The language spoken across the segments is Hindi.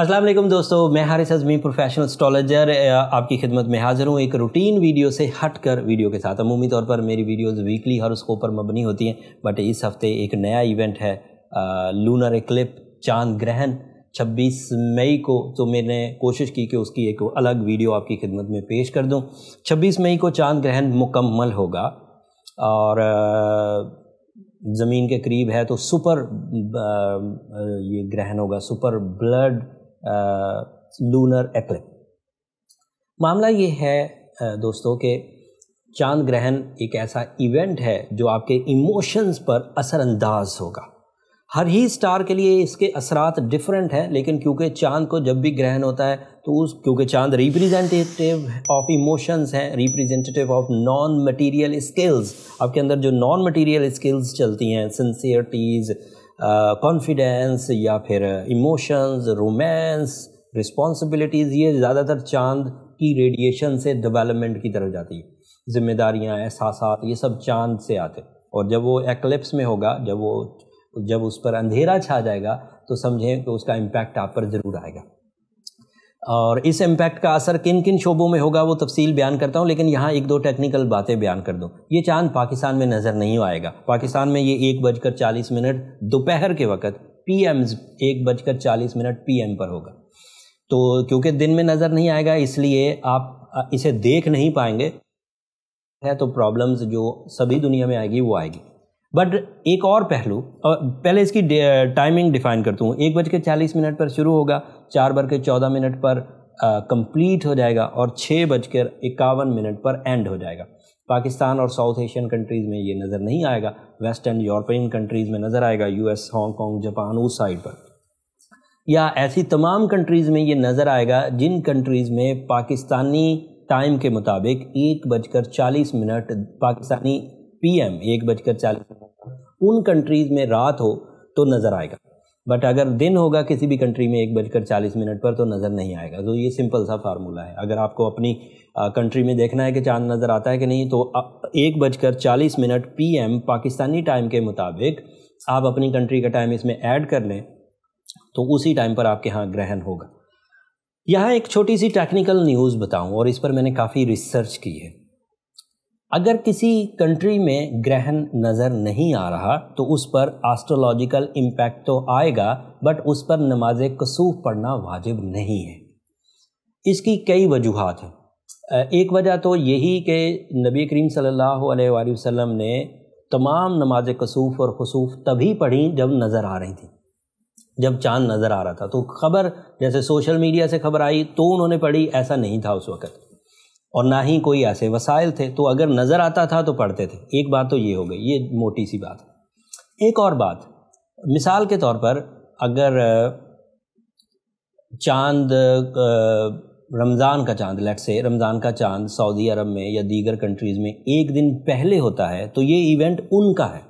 असलम दोस्तों मैं हारिस अजमी प्रोफेशनल स्टॉलजर आपकी खिदमत में हाज़िर हूँ एक रूटीन वीडियो से हट कर वीडियो के साथ अमूमी तौर पर मेरी वीडियोस वीकली हर उसको पर मबनी होती हैं बट इस हफ्ते एक नया इवेंट है आ, लूनर एक्लिप चांद ग्रहण 26 मई को तो मैंने कोशिश की कि उसकी एक अलग वीडियो आपकी खिदमत में पेश कर दूँ छब्बीस मई को चांद ग्रहण मुकम्मल होगा और आ, ज़मीन के करीब है तो सुपर ये ग्रहण होगा सुपर ब्लड लूनर एक्लिप मामला ये है दोस्तों के चांद ग्रहण एक ऐसा इवेंट है जो आपके इमोशंस पर असरअंदाज होगा हर ही स्टार के लिए इसके असरात डिफरेंट हैं लेकिन क्योंकि चांद को जब भी ग्रहण होता है तो उस क्योंकि चांद रिप्रेजेंटेटिव ऑफ इमोशंस हैं representative of non material skills आपके अंदर जो नॉन मटेरियल स्किल्स चलती हैं सिंसियरटीज़ कॉन्फिडेंस uh, या फिर इमोशंस रोमांस रिस्पॉन्सिबिलिटीज़ ये ज़्यादातर चांद की रेडिएशन से डेवलपमेंट की तरफ जाती है जिम्मेदारियाँ एहसास ये सब चांद से आते और जब वो एक्लिप्स में होगा जब वो जब उस पर अंधेरा छा जाएगा तो समझें कि उसका इम्पैक्ट आप पर ज़रूर आएगा और इस इम्पैक्ट का असर किन किन शोबों में होगा वो तफसील बयान करता हूँ लेकिन यहाँ एक दो टेक्निकल बातें बयान कर दूँ ये चांद पाकिस्तान में नज़र नहीं आएगा पाकिस्तान में ये एक बजकर चालीस मिनट दोपहर के वक्त पी एम एक बजकर चालीस मिनट पी एम पर होगा तो क्योंकि दिन में नज़र नहीं आएगा इसलिए आप इसे देख नहीं पाएंगे है तो प्रॉब्लम्स जो सभी दुनिया में आएगी वो आएगी बट एक और पहलू और पहले इसकी टाइमिंग डिफाइन करता हूँ एक बज के चालीस मिनट पर शुरू होगा चार बज के चौदह मिनट पर कंप्लीट हो जाएगा और छः बजकर इक्यावन मिनट पर एंड हो जाएगा पाकिस्तान और साउथ एशियन कंट्रीज़ में ये नज़र नहीं आएगा वेस्टर्न यूरोपियन कंट्रीज़ में नज़र आएगा यूएस हांगकॉन्ग जापान उस साइड पर या ऐसी तमाम कंट्रीज़ में ये नज़र आएगा जिन कंट्रीज़ में पाकिस्तानी टाइम के मुताबिक एक बजकर चालीस मिनट पाकिस्तानी पीएम एक बजकर चालीस उन कंट्रीज़ में रात हो तो नज़र आएगा बट अगर दिन होगा किसी भी कंट्री में एक बजकर चालीस मिनट पर तो नज़र नहीं आएगा तो ये सिंपल सा फार्मूला है अगर आपको अपनी आ, कंट्री में देखना है कि चांद नज़र आता है कि नहीं तो एक बजकर चालीस मिनट एम पाकिस्तानी टाइम के मुताबिक आप अपनी कंट्री का टाइम इसमें ऐड कर लें तो उसी टाइम पर आपके यहाँ ग्रहण होगा यहाँ एक छोटी सी टेक्निकल न्यूज़ बताऊँ और इस पर मैंने काफ़ी रिसर्च की है अगर किसी कंट्री में ग्रहण नज़र नहीं आ रहा तो उस पर एस्ट्रोलॉजिकल इम्पैक्ट तो आएगा बट उस पर नमाज कसूफ पढ़ना वाजिब नहीं है इसकी कई वजूहत हैं एक वजह तो यही कि नबी करीम सल्लल्लाहु अलैहि वसल्लम ने तमाम नमाज कसूफ और खसूफ तभी पढ़ी जब नज़र आ रही थी जब चांद नज़र आ रहा था तो खबर जैसे सोशल मीडिया से खबर आई तो उन्होंने पढ़ी ऐसा नहीं था उस वक़्त और ना ही कोई ऐसे वसाइल थे तो अगर नज़र आता था तो पढ़ते थे एक बात तो ये हो गई ये मोटी सी बात है एक और बात मिसाल के तौर पर अगर चांद रमज़ान का चांद लेट से रमज़ान का चांद सऊदी अरब में या दीगर कंट्रीज़ में एक दिन पहले होता है तो ये इवेंट उनका है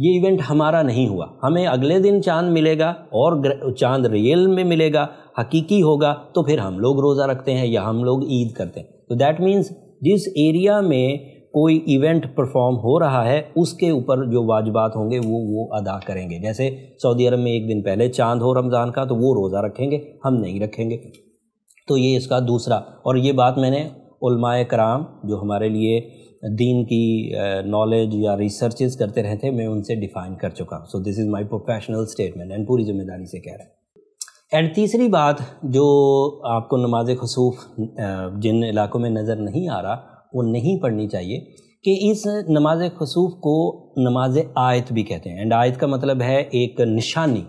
ये इवेंट हमारा नहीं हुआ हमें अगले दिन चांद मिलेगा और चांद रियल में मिलेगा हकीकी होगा तो फिर हम लोग रोज़ा रखते हैं या हम लोग ईद करते हैं तो दैट मीन्स जिस एरिया में कोई इवेंट परफॉर्म हो रहा है उसके ऊपर जो वाजबात होंगे वो वो अदा करेंगे जैसे सऊदी अरब में एक दिन पहले चांद हो रमज़ान का तो वो रोज़ा रखेंगे हम नहीं रखेंगे तो ये इसका दूसरा और ये बात मैंने उलमाए कराम जो हमारे लिए दीन की नॉलेज या रिसर्चेज करते रहते मैं उनसे डिफ़ाइन कर चुका हूँ so this is my professional statement and पूरी जिम्मेदारी से कह रहा हूँ एंड तीसरी बात जो आपको नमाज खसूफ जिन इलाकों में नज़र नहीं आ रहा वो नहीं पढ़नी चाहिए कि इस नमाज खसूफ को नमाज आयत भी कहते हैं एंड आयत का मतलब है एक निशानी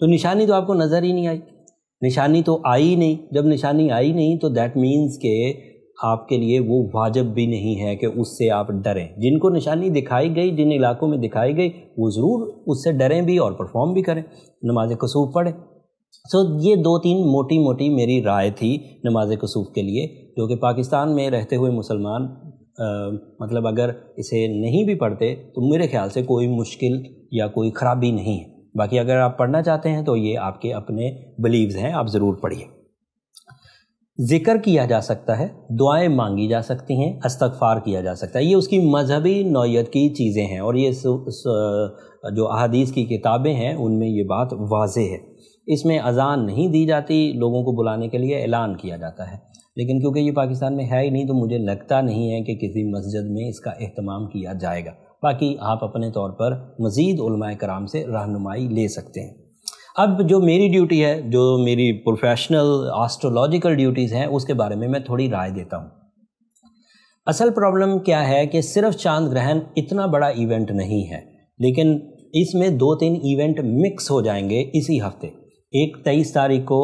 तो निशानी तो आपको नज़र ही नहीं आई निशानी तो आई नहीं जब निशानी आई नहीं तो दैट मीन्स के आपके लिए वो वाजब भी नहीं है कि उससे आप डरें जिनको निशानी दिखाई गई जिन इलाकों में दिखाई गई वो ज़रूर उससे डरें भी और परफॉर्म भी करें नमाज कसूफ पढ़ें सो so, ये दो तीन मोटी मोटी मेरी राय थी नमाज कसूफ के लिए जो कि पाकिस्तान में रहते हुए मुसलमान मतलब अगर इसे नहीं भी पढ़ते तो मेरे ख्याल से कोई मुश्किल या कोई ख़राबी नहीं है बाकी अगर आप पढ़ना चाहते हैं तो ये आपके अपने बिलीव्स हैं आप ज़रूर पढ़िए ज़िक्र किया जा सकता है दुआएं मांगी जा सकती हैं अस्तगफार किया जा सकता है ये उसकी मजहबी नौीयत की चीज़ें हैं और ये जो अहदीस की किताबें हैं उनमें ये बात वाज है इसमें अजान नहीं दी जाती लोगों को बुलाने के लिए ऐलान किया जाता है लेकिन क्योंकि ये पाकिस्तान में है ही नहीं तो मुझे लगता नहीं है कि किसी मस्जिद में इसका अहतमाम किया जाएगा बाकी आप अपने तौर पर मज़ीद कराम से रहनुमाई ले सकते हैं अब जो मेरी ड्यूटी है जो मेरी प्रोफेशनल आस्ट्रोलॉजिकल ड्यूटीज़ हैं उसके बारे में मैं थोड़ी राय देता हूँ असल प्रॉब्लम क्या है कि सिर्फ चांद ग्रहण इतना बड़ा इवेंट नहीं है लेकिन इसमें दो तीन इवेंट मिक्स हो जाएंगे इसी हफ्ते एक तेईस तारीख को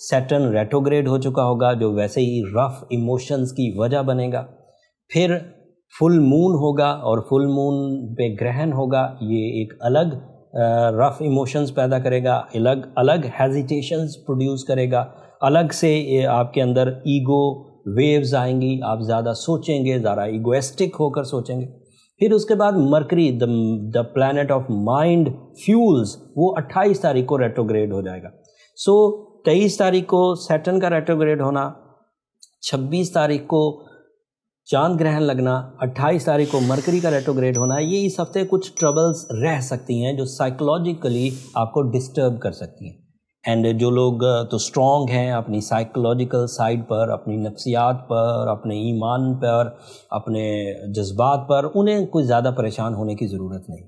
सैटर्न रेट्रोग्रेड हो चुका होगा जो वैसे ही रफ इमोशंस की वजह बनेगा फिर फुल मून होगा और फुल मून पे ग्रहण होगा ये एक अलग रफ इमोशंस पैदा करेगा अलग अलग हेजिटेशंस प्रोड्यूस करेगा अलग से आपके अंदर ईगो वेव्स आएंगी आप ज़्यादा सोचेंगे ज़्यादा ईगोएस्टिक होकर सोचेंगे फिर उसके बाद Mercury the the planet of mind fuels वो 28 तारीख को रेट्रोग्रेड हो जाएगा सो so, 23 तारीख को सेटन का रेट्रोग्रेड होना 26 तारीख को चांद ग्रहण लगना 28 तारीख को मरकरी का रेट्रोग्रेड होना ये इस हफ्ते कुछ ट्रबल्स रह सकती हैं जो साइकोलॉजिकली आपको डिस्टर्ब कर सकती हैं एंड uh, जो लोग uh, तो स्ट्रॉन्ग हैं अपनी साइकोलॉजिकल साइड पर अपनी नफ्सियात पर अपने ईमान पर अपने जज्बात पर उन्हें कोई ज़्यादा परेशान होने की ज़रूरत नहीं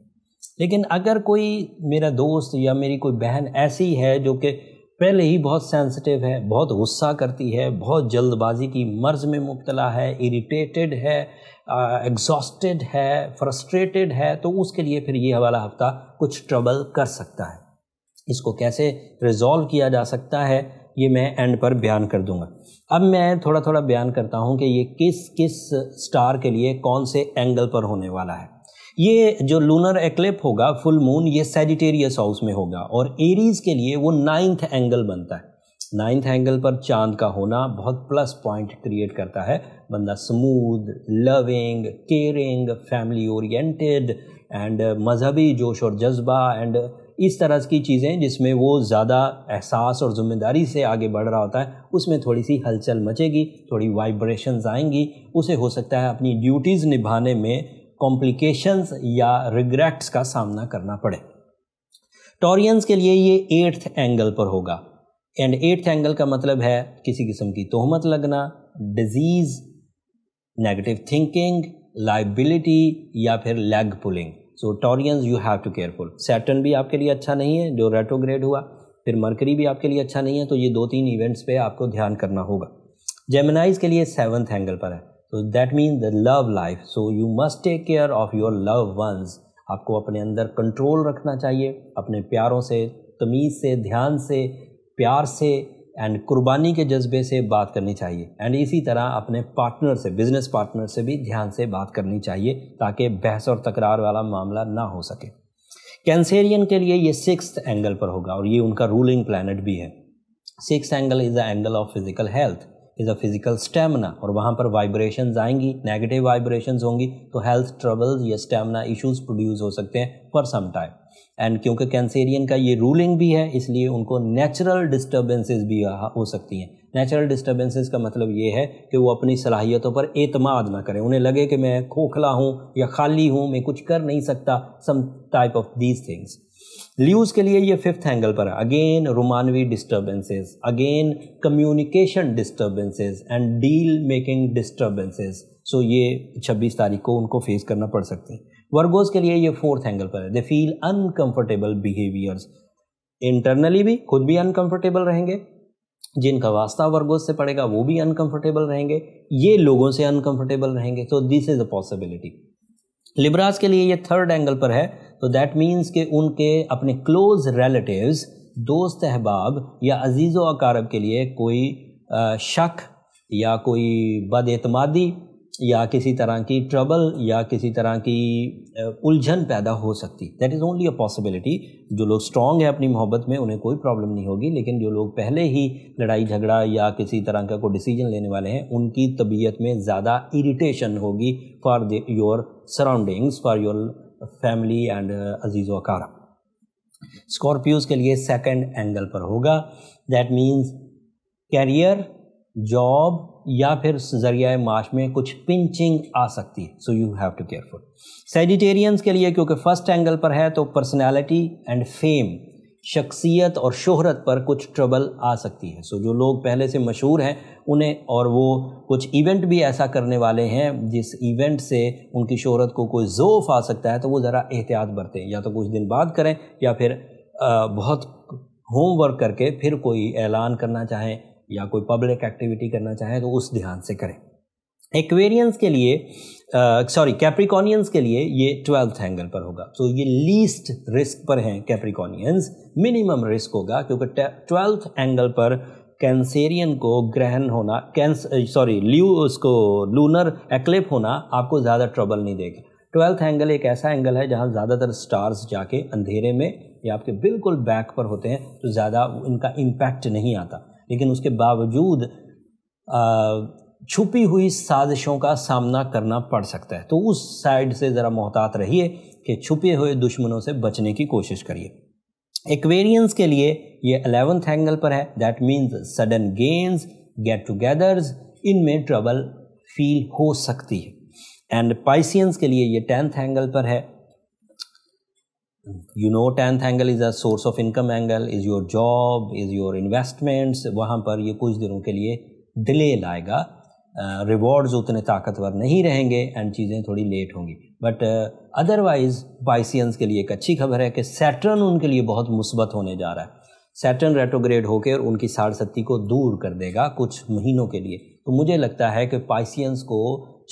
लेकिन अगर कोई मेरा दोस्त या मेरी कोई बहन ऐसी है जो कि पहले ही बहुत सेंसिटिव है बहुत गुस्सा करती है बहुत जल्दबाजी की मर्ज़ में मुबतला है इरीटेटेड है एग्जॉस्टेड uh, है फ्रस्ट्रेटेड है तो उसके लिए फिर ये वाला हफ्ता कुछ ट्रबल कर सकता है इसको कैसे रिज़ॉल्व किया जा सकता है ये मैं एंड पर बयान कर दूंगा अब मैं थोड़ा थोड़ा बयान करता हूँ कि ये किस किस स्टार के लिए कौन से एंगल पर होने वाला है ये जो लूनर एक्लिप होगा फुल मून ये सेजिटेरियस हाउस में होगा और एरीज के लिए वो नाइन्थ एंगल बनता है नाइन्थ एंगल पर चांद का होना बहुत प्लस पॉइंट क्रिएट करता है बंदा smooth loving caring family oriented and मजहबी जोश और जज्बा एंड इस तरह की चीज़ें जिसमें वो ज़्यादा एहसास और ज़िम्मेदारी से आगे बढ़ रहा होता है उसमें थोड़ी सी हलचल मचेगी थोड़ी वाइब्रेशंस आएंगी उसे हो सकता है अपनी ड्यूटीज़ निभाने में कॉम्प्लिकेशंस या रिग्रेट्स का सामना करना पड़े टॉरियंस के लिए ये एट्थ एंगल पर होगा एंड एट्थ एंगल का मतलब है किसी किस्म की तोहमत लगना डिजीज़ नेगेटिव थिंकिंग लाइबिलिटी या फिर leg pulling so Taureans you have to careful Saturn भी आपके लिए अच्छा नहीं है जो रेट्रोग्रेड हुआ फिर मरकरी भी आपके लिए अच्छा नहीं है तो ये दो तीन इवेंट्स पे आपको ध्यान करना होगा जेमिनाइज के लिए सेवन्थ एंगल पर है तो that mean the love life so you must take care of your love once आपको अपने अंदर कंट्रोल रखना चाहिए अपने प्यारों से तमीज़ से ध्यान से प्यार से एंड कुर्बानी के जज्बे से बात करनी चाहिए एंड इसी तरह अपने पार्टनर से बिजनेस पार्टनर से भी ध्यान से बात करनी चाहिए ताकि बहस और तकरार वाला मामला ना हो सके कैंसेरियन के लिए ये सिक्स एंगल पर होगा और ये उनका रूलिंग प्लानट भी है six angle is the angle of physical health is a physical stamina और वहाँ पर वाइब्रेशन आएंगी नेगेटिव वाइब्रेशन होंगी तो हेल्थ ट्रबल्स या स्टेमिना इश्यूज प्रोड्यूस हो सकते हैं फॉर सम टाइम एंड क्योंकि कैंसेरियन का ये रूलिंग भी है इसलिए उनको नेचुरल डिस्टर्बेंसेस भी हो सकती हैं नेचुरल डिस्टर्बेंसेस का मतलब ये है कि वो अपनी सलाहियतों पर एतमाद ना करें उन्हें लगे कि मैं खोखला हूँ या खाली हूँ मैं कुछ कर नहीं सकता some type of these things Leos के लिए ये फिफ्थ एंगल पर है अगेन रोमानवी disturbances again communication disturbances and deal making disturbances so ये 26 तारीख को उनको फेस करना पड़ सकते हैं वर्गोज के लिए ये फोर्थ एंगल पर है they feel uncomfortable behaviours internally भी खुद भी अनकंफर्टेबल रहेंगे जिनका वास्ता वर्गोज से पड़ेगा वो भी अनकंफर्टेबल रहेंगे ये लोगों से अनकंफर्टेबल रहेंगे तो this is a possibility Libras के लिए ये थर्ड एंगल पर है तो दैट मीन्स के उनके अपने क्लोज रिलेटिव्स दोस्त अहबाब या अजीज़ व अकारब के लिए कोई शक या कोई बदतमादी या किसी तरह की ट्रबल या किसी तरह की उलझन पैदा हो सकती that is only a possibility जो लोग स्ट्रांग हैं अपनी मोहब्बत में उन्हें कोई प्रॉब्लम नहीं होगी लेकिन जो लोग पहले ही लड़ाई झगड़ा या किसी तरह का कोई डिसीजन लेने वाले हैं उनकी तबीयत में ज़्यादा इरीटेशन होगी for your surroundings for your family and अजीज़ वकार स्कॉर्पियोज के लिए सेकेंड एंगल पर होगा दैट मीन्स कैरियर जॉब या फिर जरिया माश में कुछ पिंचिंग आ सकती है so you have to careful Sagittarians के लिए क्योंकि फर्स्ट एंगल पर है तो पर्सनैलिटी एंड फेम शख्सियत और शोहरत पर कुछ ट्रबल आ सकती है सो so, जो लोग पहले से मशहूर हैं उन्हें और वो कुछ इवेंट भी ऐसा करने वाले हैं जिस इवेंट से उनकी शोहरत को कोई जोफ आ सकता है तो वो ज़रा एहतियात बरतें या तो कुछ दिन बाद करें या फिर आ, बहुत होमवर्क करके फिर कोई ऐलान करना चाहें या कोई पब्लिक एक्टिविटी करना चाहें तो उस ध्यान से करें एक्वेरियंस के लिए सॉरी कैप्रिकॉनियंस के लिए ये ट्वेल्थ एंगल पर होगा तो so, ये लीस्ट रिस्क पर हैं कैप्रिकॉनियंस मिनिमम रिस्क होगा क्योंकि ट्वेल्थ एंगल पर कैंसेरियन को ग्रहण होना कैंस सॉरी ल्यू उसको लूनर एक्लिप होना आपको ज़्यादा ट्रबल नहीं देगा ट्वेल्थ एंगल एक ऐसा एंगल है जहाँ ज़्यादातर स्टार्स जाके अंधेरे में या आपके बिल्कुल बैक पर होते हैं तो ज़्यादा इनका इम्पैक्ट नहीं आता लेकिन उसके बावजूद छुपी हुई साजिशों का सामना करना पड़ सकता है तो उस साइड से ज़रा मोहतात रहिए कि छुपे हुए दुश्मनों से बचने की कोशिश करिए एक्वेरियंस के लिए ये अलेवंथ एंगल पर है that means sudden gains get togethers इनमें ट्रबल फील हो सकती है एंड पाइसियंस के लिए ये टेंथ एंगल पर है you know tenth angle is a source of income angle is your job is your investments वहाँ पर ये कुछ दिनों के लिए डिले लाएगा रिवॉर्ड्स uh, उतने ताकतवर नहीं रहेंगे एंड चीज़ें थोड़ी लेट होंगी बट अदरवाइज़ बाइसियंस के लिए एक अच्छी खबर है कि सैटर्न उनके लिए बहुत मुस्बत होने जा रहा है सैटर्न रेट्रोग्रेड होकर उनकी साड़सत्ती को दूर कर देगा कुछ महीनों के लिए तो मुझे लगता है कि पाइसियंस को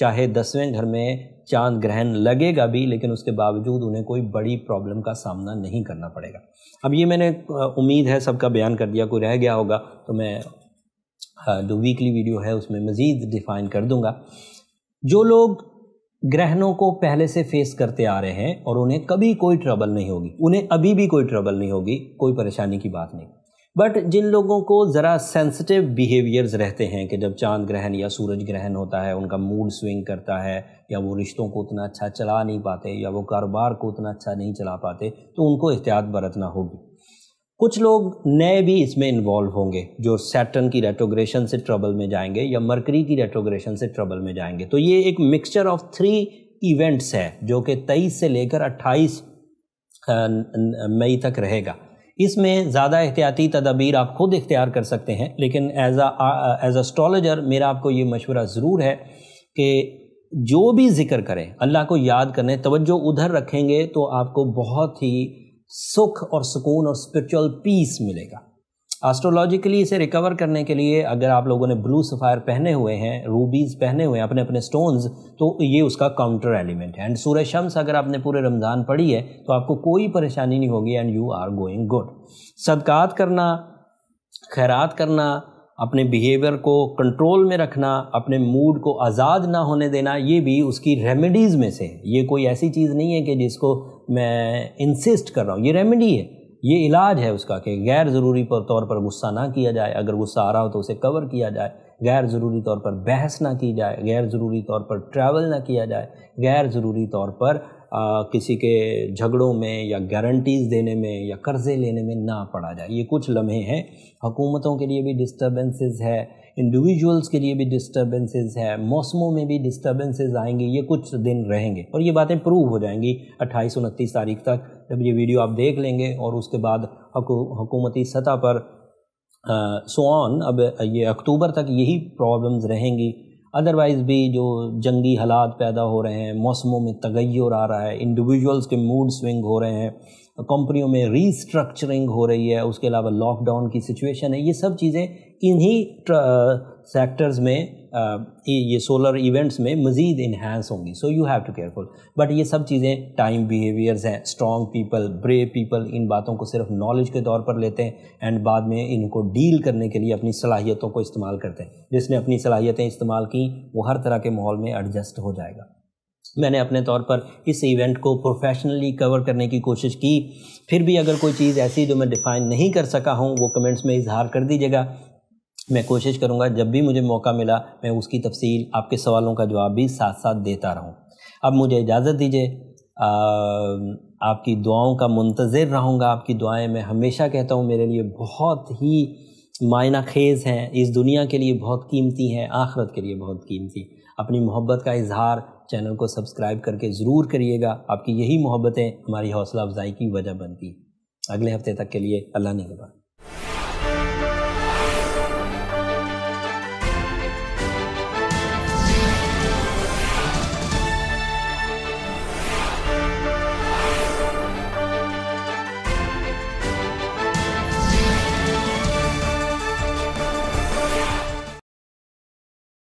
चाहे दसवें घर में चांद ग्रहण लगेगा भी लेकिन उसके बावजूद उन्हें कोई बड़ी प्रॉब्लम का सामना नहीं करना पड़ेगा अब ये मैंने उम्मीद है सबका बयान कर दिया कोई रह गया होगा तो मैं जो वीकली वीडियो है उसमें मज़ीद डिफ़ाइन कर दूंगा जो लोग ग्रहणों को पहले से फेस करते आ रहे हैं और उन्हें कभी कोई ट्रबल नहीं होगी उन्हें अभी भी कोई ट्रबल नहीं होगी कोई परेशानी की बात नहीं बट जिन लोगों को ज़रा सेंसिटिव बिहेवियर्स रहते हैं कि जब चांद ग्रहण या सूरज ग्रहण होता है उनका मूड स्विंग करता है या वो रिश्तों को उतना अच्छा चला नहीं पाते या वो कारोबार को उतना अच्छा नहीं चला पाते तो उनको एहतियात बरतना होगी कुछ लोग नए भी इसमें इन्वॉल्व होंगे जो सैटर्न की रेट्रोग्रेशन से ट्रबल में जाएंगे या मरकरी की रेट्रोग्रेशन से ट्रबल में जाएंगे तो ये एक मिक्सचर ऑफ थ्री इवेंट्स है जो कि तेईस से लेकर अट्ठाईस मई तक रहेगा इसमें ज़्यादा एहतियाती तदाबीर आप खुद इख्तियार कर सकते हैं लेकिन एज आ एज मेरा आपको ये मशवरा ज़रूर है कि जो भी जिक्र करें अल्लाह को याद करें तवज्जो उधर रखेंगे तो आपको बहुत ही सुख और सुकून और स्पिरिचुअल पीस मिलेगा एस्ट्रोलॉजिकली इसे रिकवर करने के लिए अगर आप लोगों ने ब्लू सफ़ायर पहने हुए हैं रूबीज़ पहने हुए हैं अपने अपने स्टोन्स तो ये उसका काउंटर एलिमेंट है एंड सूर्य शम्स अगर आपने पूरे रमज़ान पढ़ी है तो आपको कोई परेशानी नहीं होगी and you are going good सदकात करना खैरात करना अपने बिहेवियर को कंट्रोल में रखना अपने मूड को आज़ाद ना होने देना ये भी उसकी रेमेडीज़ में से है ये कोई ऐसी चीज़ नहीं है कि जिसको मैं इंसिस्ट कर रहा हूँ ये रेमेडी है ये इलाज है उसका कि गैर ज़रूरी पर तौर पर गुस्सा ना किया जाए अगर गुस्सा आ रहा हो तो उसे कवर किया जाए गैर ज़रूरी तौर पर बहस ना की जाए गैर ज़रूरी तौर पर ट्रैवल ना किया जाए गैर ज़रूरी तौर पर आ, किसी के झगड़ों में या गारंटीज़ देने में या कर्ज़े लेने में ना पड़ा जाए ये कुछ लम्हे हैं हुकूमतों के लिए भी डिस्टर्बेंसेस है इंडिविजुअल्स के लिए भी डिस्टर्बेंसेज है मौसमों में भी डिस्टर्बेंसेज आएंगे ये कुछ दिन रहेंगे और ये बातें प्रूव हो जाएंगी अट्ठाईस उनतीस तारीख तक जब ये वीडियो आप देख लेंगे और उसके बाद हुकूमती सतह पर सो ऑन अब ये अक्टूबर तक यही प्रॉब्लम्स रहेंगी अदरवाइज़ भी जो जंगी हालात पैदा हो रहे हैं मौसमों में तगैर आ रहा है इंडिविजुअल्स के मूड स्विंग हो रहे हैं कंपनियों में रीस्ट्रक्चरिंग हो रही है उसके अलावा लॉकडाउन की सिचुएशन है ये सब चीज़ें इन्हीं सेक्टर्स uh, में ये सोलर इवेंट्स में मज़ीद इन्हेंस होंगी so you have to careful but ये सब चीज़ें टाइम बिहेवियर्स हैं स्ट्रॉन्ग पीपल ब्रेव पीपल इन बातों को सिर्फ नॉलेज के तौर पर लेते हैं एंड बाद में इनको डील करने के लिए अपनी सलाहियतों को इस्तेमाल करते हैं जिसने अपनी सलाहियतें इस्तेमाल की वो हर तरह के माहौल में एडजस्ट हो जाएगा मैंने अपने तौर पर इस इवेंट को प्रोफेशनली कवर करने की कोशिश की फिर भी अगर कोई चीज़ ऐसी जो मैं डिफ़ाइन नहीं कर सका हूँ वो कमेंट्स में इजहार कर दीजिएगा मैं कोशिश करूँगा जब भी मुझे मौका मिला मैं उसकी तफसील आपके सवालों का जवाब भी साथ साथ देता रहूँ अब मुझे इजाज़त दीजिए आपकी दुआओं का मुंतज़र रहूँगा आपकी दुआएं मैं हमेशा कहता हूँ मेरे लिए बहुत ही मायना खेज़ हैं इस दुनिया के लिए बहुत कीमती हैं आखरत के लिए बहुत कीमती अपनी मोहब्बत का इजहार चैनल को सब्सक्राइब करके ज़रूर करिएगा आपकी यही मोहब्बतें हमारी हौसला अफजाई की वजह बनती अगले हफ्ते तक के लिए अल्लाह निगबान